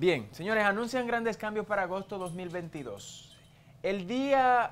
Bien, señores, anuncian grandes cambios para agosto 2022. El día,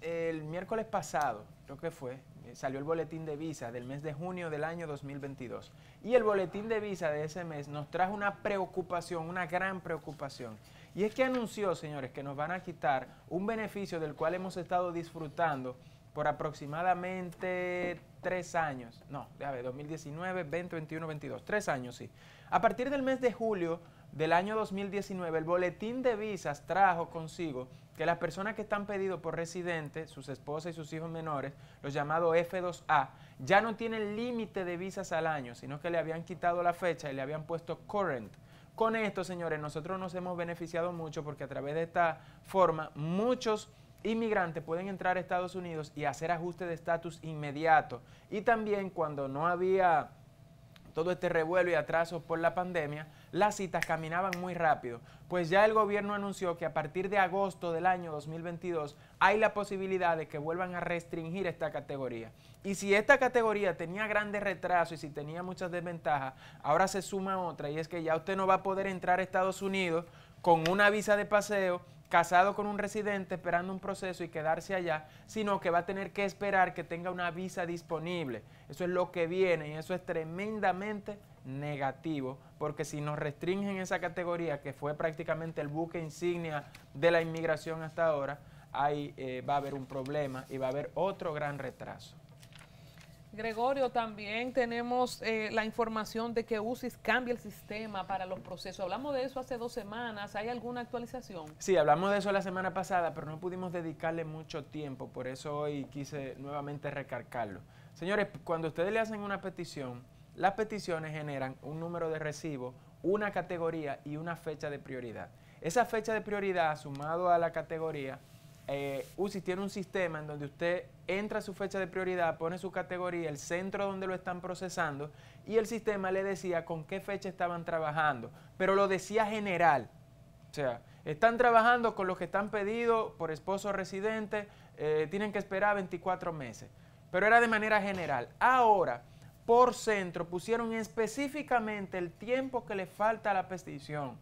el miércoles pasado, creo que fue, eh, salió el boletín de visa del mes de junio del año 2022. Y el boletín de visa de ese mes nos trajo una preocupación, una gran preocupación. Y es que anunció, señores, que nos van a quitar un beneficio del cual hemos estado disfrutando por aproximadamente tres años. No, ya ver, 2019, 20, 21, 22. Tres años, sí. A partir del mes de julio del año 2019, el boletín de visas trajo consigo que las personas que están pedidos por residentes, sus esposas y sus hijos menores, los llamados F2A, ya no tienen límite de visas al año, sino que le habían quitado la fecha y le habían puesto current. Con esto, señores, nosotros nos hemos beneficiado mucho porque a través de esta forma muchos inmigrantes pueden entrar a Estados Unidos y hacer ajuste de estatus inmediato. Y también cuando no había todo este revuelo y atraso por la pandemia, las citas caminaban muy rápido, pues ya el gobierno anunció que a partir de agosto del año 2022 hay la posibilidad de que vuelvan a restringir esta categoría. Y si esta categoría tenía grandes retrasos y si tenía muchas desventajas, ahora se suma otra y es que ya usted no va a poder entrar a Estados Unidos con una visa de paseo casado con un residente esperando un proceso y quedarse allá, sino que va a tener que esperar que tenga una visa disponible. Eso es lo que viene y eso es tremendamente negativo, porque si nos restringen esa categoría, que fue prácticamente el buque insignia de la inmigración hasta ahora, ahí eh, va a haber un problema y va a haber otro gran retraso. Gregorio, también tenemos eh, la información de que UCIS cambia el sistema para los procesos. Hablamos de eso hace dos semanas. ¿Hay alguna actualización? Sí, hablamos de eso la semana pasada, pero no pudimos dedicarle mucho tiempo. Por eso hoy quise nuevamente recargarlo. Señores, cuando ustedes le hacen una petición, las peticiones generan un número de recibo, una categoría y una fecha de prioridad. Esa fecha de prioridad, sumado a la categoría, eh, UCI tiene un sistema en donde usted entra a su fecha de prioridad, pone su categoría, el centro donde lo están procesando y el sistema le decía con qué fecha estaban trabajando, pero lo decía general. O sea, están trabajando con los que están pedidos por esposo residente, eh, tienen que esperar 24 meses, pero era de manera general. Ahora, por centro pusieron específicamente el tiempo que le falta a la petición.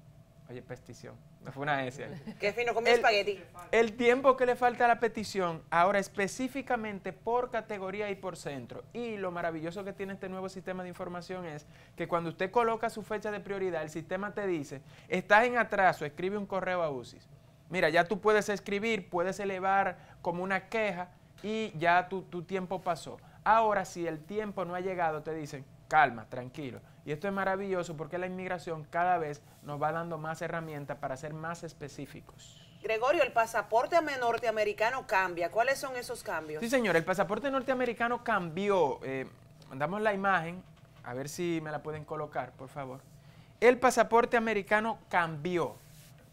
Oye, petición. me fue una S. Qué fino, espagueti. El tiempo que le falta a la petición, ahora específicamente por categoría y por centro. Y lo maravilloso que tiene este nuevo sistema de información es que cuando usted coloca su fecha de prioridad, el sistema te dice, estás en atraso, escribe un correo a UCIS. Mira, ya tú puedes escribir, puedes elevar como una queja y ya tu tiempo pasó. Ahora, si el tiempo no ha llegado, te dicen, calma, tranquilo. Y esto es maravilloso porque la inmigración cada vez nos va dando más herramientas para ser más específicos. Gregorio, el pasaporte norteamericano cambia. ¿Cuáles son esos cambios? Sí, señor, el pasaporte norteamericano cambió. Eh, mandamos la imagen, a ver si me la pueden colocar, por favor. El pasaporte americano cambió.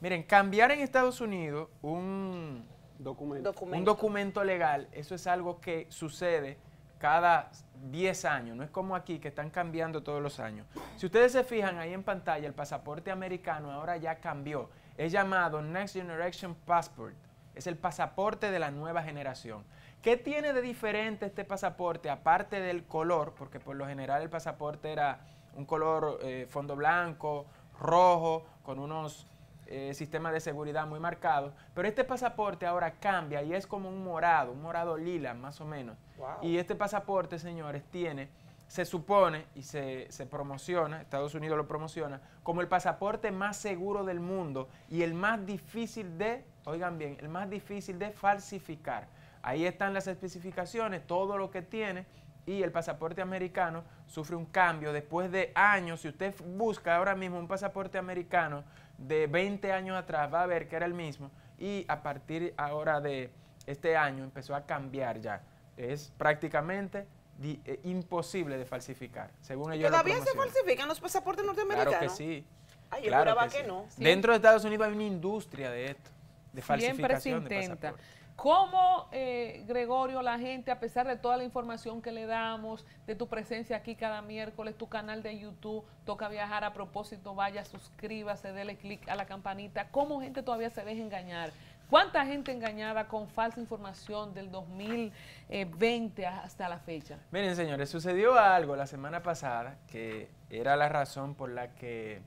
Miren, cambiar en Estados Unidos un documento legal, eso es algo que sucede cada 10 años, no es como aquí que están cambiando todos los años. Si ustedes se fijan ahí en pantalla, el pasaporte americano ahora ya cambió. Es llamado Next Generation Passport. Es el pasaporte de la nueva generación. ¿Qué tiene de diferente este pasaporte aparte del color? Porque por lo general el pasaporte era un color eh, fondo blanco, rojo, con unos eh, sistema de seguridad muy marcado. Pero este pasaporte ahora cambia y es como un morado, un morado lila más o menos. Y este pasaporte, señores, tiene, se supone y se promociona, Estados Unidos lo promociona, como el pasaporte más seguro del mundo y el más difícil de, oigan bien, el más difícil de falsificar. Ahí están las especificaciones, todo lo que tiene y el pasaporte americano sufre un cambio después de años. Si usted busca ahora mismo un pasaporte americano, de 20 años atrás va a ver que era el mismo y a partir ahora de este año empezó a cambiar ya. Es prácticamente eh, imposible de falsificar, según ellos. ¿Todavía se falsifican los pasaportes norteamericanos? Claro que sí. Ay, yo que, no. Dentro de Estados Unidos hay una industria de esto, de falsificación Siempre se intenta. De pasaportes. ¿Cómo, eh, Gregorio, la gente, a pesar de toda la información que le damos, de tu presencia aquí cada miércoles, tu canal de YouTube, Toca Viajar a propósito, vaya, suscríbase, dele click a la campanita, ¿cómo gente todavía se deja engañar? ¿Cuánta gente engañada con falsa información del 2020 hasta la fecha? Miren, señores, sucedió algo la semana pasada que era la razón por la que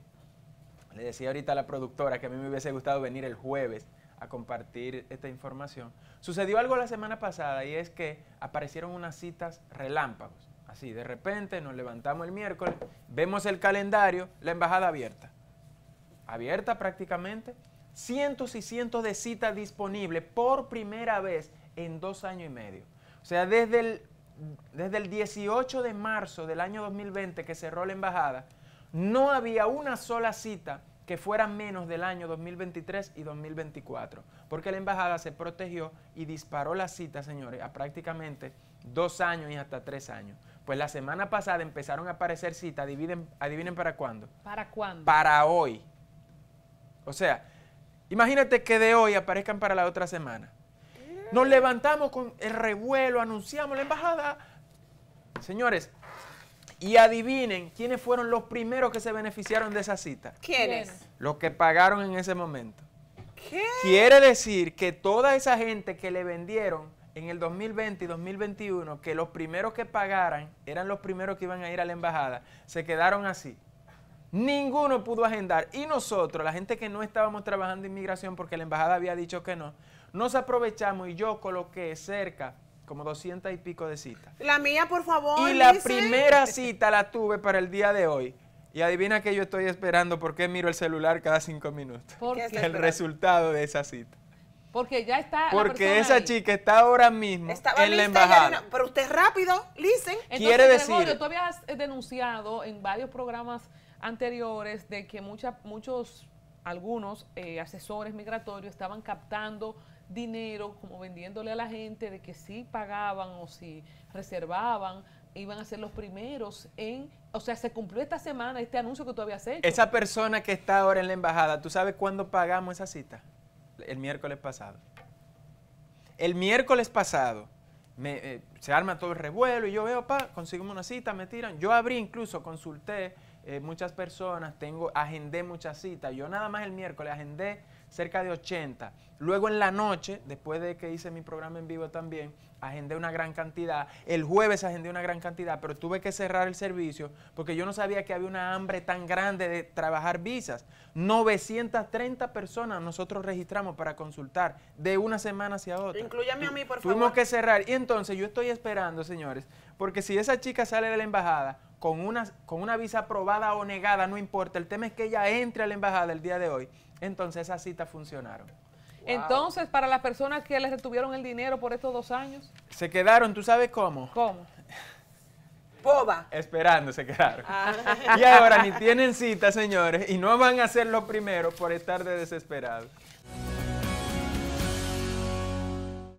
le decía ahorita a la productora que a mí me hubiese gustado venir el jueves a compartir esta información. Sucedió algo la semana pasada y es que aparecieron unas citas relámpagos. Así, de repente nos levantamos el miércoles, vemos el calendario, la embajada abierta. Abierta prácticamente. Cientos y cientos de citas disponibles por primera vez en dos años y medio. O sea, desde el, desde el 18 de marzo del año 2020 que cerró la embajada, no había una sola cita que fueran menos del año 2023 y 2024, porque la embajada se protegió y disparó la cita, señores, a prácticamente dos años y hasta tres años. Pues la semana pasada empezaron a aparecer citas, adivinen, adivinen para cuándo. ¿Para cuándo? Para hoy. O sea, imagínate que de hoy aparezcan para la otra semana. Nos levantamos con el revuelo, anunciamos la embajada. Señores, y adivinen quiénes fueron los primeros que se beneficiaron de esa cita. ¿Quiénes? Los que pagaron en ese momento. ¿Qué? Quiere decir que toda esa gente que le vendieron en el 2020 y 2021, que los primeros que pagaran eran los primeros que iban a ir a la embajada, se quedaron así. Ninguno pudo agendar. Y nosotros, la gente que no estábamos trabajando en inmigración porque la embajada había dicho que no, nos aprovechamos y yo coloqué cerca como 200 y pico de citas. La mía, por favor. Y la primera cita la tuve para el día de hoy. Y adivina que yo estoy esperando, porque miro el celular cada cinco minutos? el resultado de esa cita. Porque ya está. Porque esa chica está ahora mismo en la embajada. pero usted rápido, licen. Quiere decir. Gregorio, tú habías eh, denunciado en varios programas anteriores de que muchos, algunos eh, asesores migratorios estaban captando dinero, como vendiéndole a la gente de que si pagaban o si reservaban, iban a ser los primeros en, o sea, se cumplió esta semana este anuncio que tú habías hecho. Esa persona que está ahora en la embajada, ¿tú sabes cuándo pagamos esa cita? El miércoles pasado. El miércoles pasado eh, se arma todo el revuelo y yo veo, pa, consigo una cita, me tiran. Yo abrí incluso, consulté eh, muchas personas, tengo, agendé muchas citas. Yo nada más el miércoles agendé cerca de 80. Luego en la noche, después de que hice mi programa en vivo también, agendé una gran cantidad. El jueves agendé una gran cantidad, pero tuve que cerrar el servicio porque yo no sabía que había una hambre tan grande de trabajar visas. 930 personas nosotros registramos para consultar de una semana hacia otra. Incluyame a mí, por favor. Tuvimos que cerrar. Y entonces yo estoy esperando, señores, porque si esa chica sale de la embajada con una, con una visa aprobada o negada, no importa. El tema es que ella entre a la embajada el día de hoy entonces esas citas funcionaron. Entonces, para las personas que les retuvieron el dinero por estos dos años. Se quedaron, ¿tú sabes cómo? ¿Cómo? Poba. Esperando se quedaron. Ah. Y ahora ni tienen cita, señores, y no van a ser lo primero por estar de desesperados.